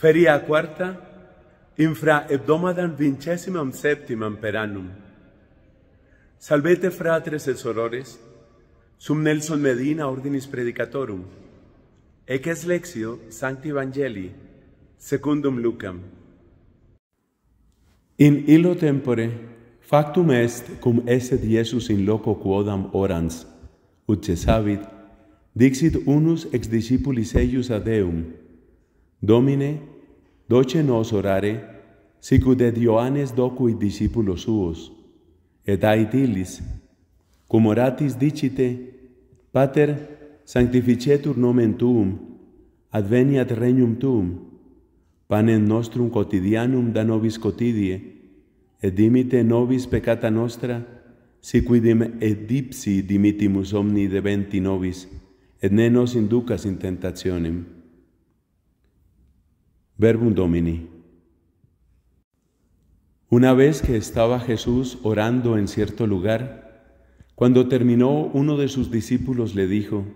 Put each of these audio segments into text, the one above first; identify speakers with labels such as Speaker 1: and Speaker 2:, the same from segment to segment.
Speaker 1: Feria quarta, infra hebdomadan vincesimam septimam per annum. Salvete fratres et sorores, sum Nelson Medina ordinis predicatorum, ec es lexio sancti evangelii, secundum Lucam. In illo tempore, factum est cum eset Iesus in loco quodam orans, ut cesavit, dixit unus ex discipulis eius ad eum, Domine, doce nos orare, sicut et Ioannes docuit discipulos suos, et ait illis, cum oratis dicite, Pater, sanctificetur nomen Tuum, adveniat regnum Tuum, panem nostrum quotidianum da nobis quotidie, et dimite nobis pecata nostra, sicuidim et dipsi dimitimus omni deventi nobis, et ne nos inducas in tentationem. Verbum Domini. Una vez que estaba Jesús orando en cierto lugar, cuando terminó uno de sus discípulos le dijo,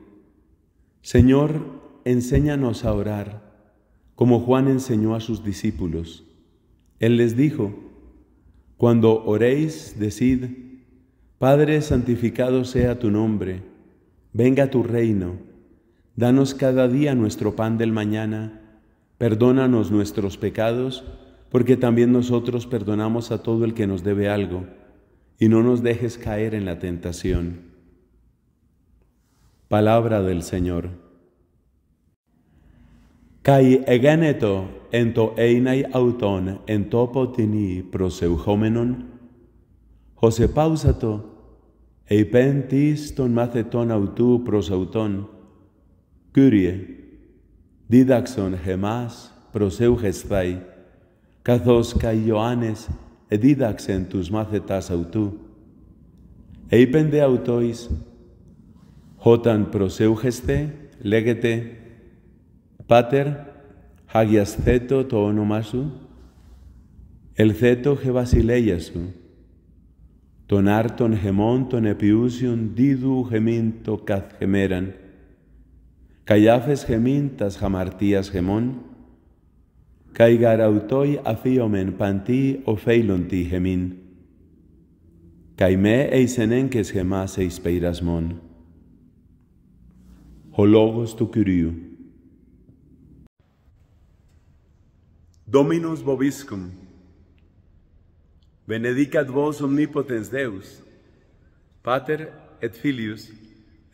Speaker 1: Señor, enséñanos a orar, como Juan enseñó a sus discípulos. Él les dijo, Cuando oréis, decid, Padre, santificado sea tu nombre, venga tu reino, danos cada día nuestro pan del mañana Perdónanos nuestros pecados, porque también nosotros perdonamos a todo el que nos debe algo, y no nos dejes caer en la tentación. Palabra del Señor. Kai egeneto en to einai auton en topo tini proseuhomenon, José pausato, eipentis ton maceton autu prosauton, Kyrie, δίδαξον εμάς προσεύχεσθαι, καθώς και Ιωάννες εδίδαξεν τους μάθετας αυτού. Είπεν δε αυτοίς, όταν προσεύχεστε, λέγεται «Πάτερ, αγιασθέτω το όνομά σου, ελθέτω χε βασιλέγια σου, τον άρτον χεμών των επιούσιον δίδου χεμήν το καθ χεμέραν, gemín, gemintas jamartías gemón, caigarautoi afiomen pantí ti gemín, caimé eisenenques gemás món, Hologos tu curiu. Dominus Bobiscum, Benedicat vos omnipotens Deus, Pater et Filius,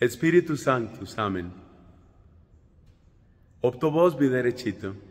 Speaker 1: et Spiritus Sanctus. Amen. Optobos vos,